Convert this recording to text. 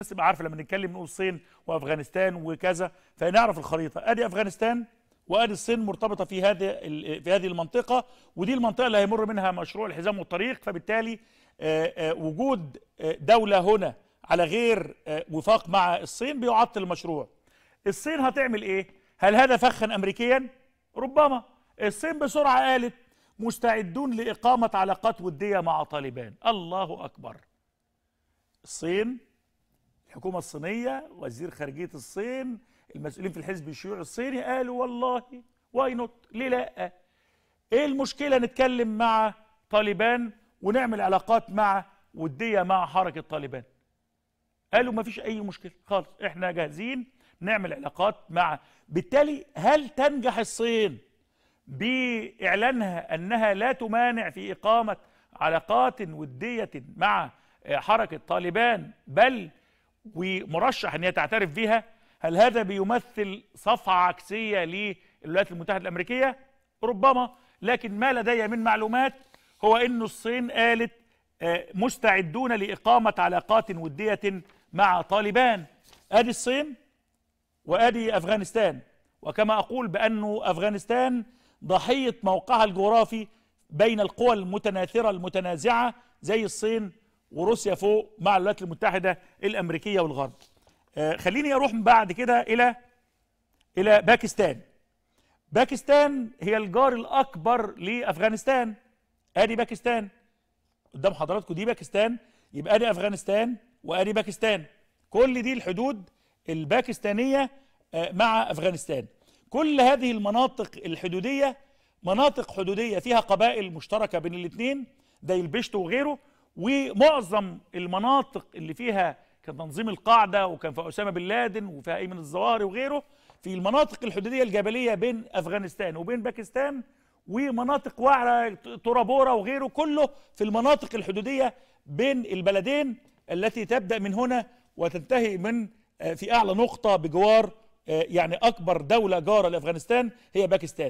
بس تبقى عارفه لما نتكلم نقول الصين وافغانستان وكذا فنعرف الخريطه ادي افغانستان وادي الصين مرتبطه في هذه في هذه المنطقه ودي المنطقه اللي هيمر منها مشروع الحزام والطريق فبالتالي وجود دوله هنا على غير وفاق مع الصين بيعطل المشروع الصين هتعمل ايه هل هذا فخا امريكيا ربما الصين بسرعه قالت مستعدون لاقامه علاقات وديه مع طالبان الله اكبر الصين الحكومه الصينيه وزير خارجيه الصين المسؤولين في الحزب الشيوعي الصيني قالوا والله واي نوت ليه لا ايه المشكله نتكلم مع طالبان ونعمل علاقات مع وديه مع حركه طالبان قالوا ما فيش اي مشكله خالص احنا جاهزين نعمل علاقات مع بالتالي هل تنجح الصين باعلانها انها لا تمانع في اقامه علاقات وديه مع حركه طالبان بل ومرشح ان هي تعترف بيها هل هذا بيمثل صفعه عكسيه للولايات المتحده الامريكيه ربما لكن ما لدي من معلومات هو انه الصين قالت آه، مستعدون لاقامه علاقات وديه مع طالبان ادي الصين وادي افغانستان وكما اقول بانه افغانستان ضحيه موقعها الجغرافي بين القوى المتناثره المتنازعه زي الصين وروسيا فوق مع الولايات المتحده الامريكيه والغرب آه، خليني اروح بعد كده الى الى باكستان باكستان هي الجار الاكبر لافغانستان ادي باكستان قدام حضراتكم دي باكستان يبقى ادي افغانستان وادي باكستان كل دي الحدود الباكستانيه آه، مع افغانستان كل هذه المناطق الحدوديه مناطق حدوديه فيها قبائل مشتركه بين الاثنين البشت وغيره ومعظم المناطق اللي فيها كان تنظيم القاعده وكان في اسامه بن لادن وفيها ايمن الظواهري وغيره في المناطق الحدوديه الجبليه بين افغانستان وبين باكستان ومناطق وعرة ترابورة وغيره كله في المناطق الحدوديه بين البلدين التي تبدا من هنا وتنتهي من آه، في اعلى نقطه بجوار آه، يعني اكبر دوله جاره لافغانستان هي باكستان